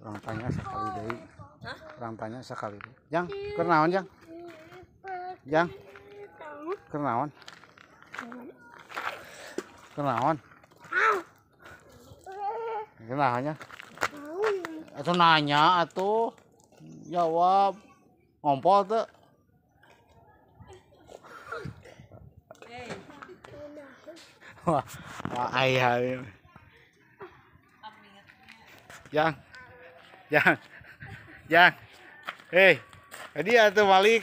orang tanya sekali dari orang tanya sekali deh. Yang, kenawan yang, yang, kenawan kenawan kenawannya atau nanya atau jawab ngompol tuh wah, wah ayah yang Jangan. Jangan. Hei. Eh, jadi atau balik.